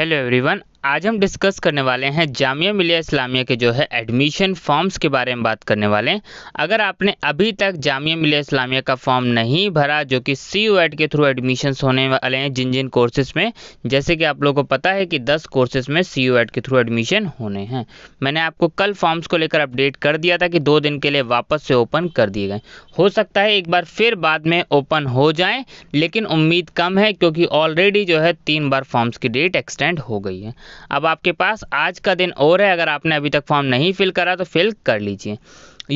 hello everyone आज हम discuss करने वाले हैं जामिया मिलिया इस्लामिया के जो है एडमिशन फॉर्म्स के बारे में बात करने वाले हैं अगर आपने अभी तक जामिया मिलिया इस्लामिया का फॉर्म नहीं भरा जो कि सी एड के थ्रू एडमिशन होने वाले हैं जिन जिन कोर्सेज में जैसे कि आप लोगों को पता है कि 10 कोर्सेज में सी एड के थ्रू एडमिशन होने हैं मैंने आपको कल फॉर्म्स को लेकर अपडेट कर दिया था कि दो दिन के लिए वापस से ओपन कर दिए गए हो सकता है एक बार फिर बाद में ओपन हो जाए लेकिन उम्मीद कम है क्योंकि ऑलरेडी जो है तीन बार फॉर्म्स की डेट एक्सटेंड हो गई है अब आपके पास आज का दिन और है अगर आपने अभी तक फॉर्म नहीं फिल करा तो फिल कर लीजिए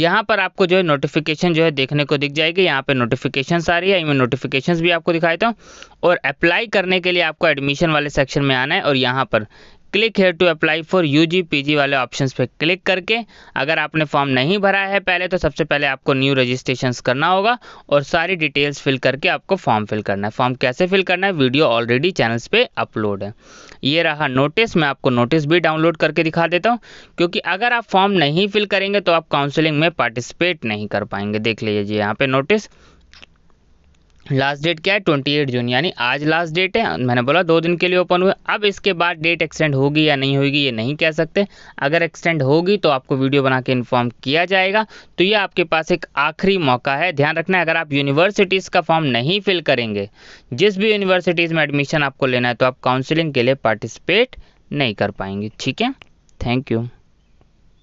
यहाँ पर आपको जो है नोटिफिकेशन जो है देखने को दिख जाएगी यहाँ पे नोटिफिकेशन आ रही है मैं नोटिफिकेशन भी आपको दिखाता हूँ और अप्लाई करने के लिए आपको एडमिशन वाले सेक्शन में आना है और यहाँ पर click here to apply for U G P G वाले ऑप्शन पे क्लिक करके अगर आपने फॉर्म नहीं भरा है पहले तो सबसे पहले आपको न्यू रजिस्ट्रेशन करना होगा और सारी डिटेल्स फिल करके आपको फॉर्म फिल करना है फॉर्म कैसे फिल करना है वीडियो ऑलरेडी चैनल्स पे अपलोड है ये रहा नोटिस मैं आपको नोटिस भी डाउनलोड करके दिखा देता हूँ क्योंकि अगर आप फॉर्म नहीं फिल करेंगे तो आप काउंसलिंग में पार्टिसिपेट नहीं कर पाएंगे देख लीजिए यहाँ पे नोटिस लास्ट डेट क्या है ट्वेंटी एट जून यानी आज लास्ट डेट है मैंने बोला दो दिन के लिए ओपन हुए अब इसके बाद डेट एक्सटेंड होगी या नहीं होगी ये नहीं कह सकते अगर एक्सटेंड होगी तो आपको वीडियो बना के इन्फॉर्म किया जाएगा तो ये आपके पास एक आखिरी मौका है ध्यान रखना है अगर आप यूनिवर्सिटीज़ का फॉर्म नहीं फिल करेंगे जिस भी यूनिवर्सिटीज़ में एडमिशन आपको लेना है तो आप काउंसिलिंग के लिए पार्टिसिपेट नहीं कर पाएंगे ठीक है थैंक यू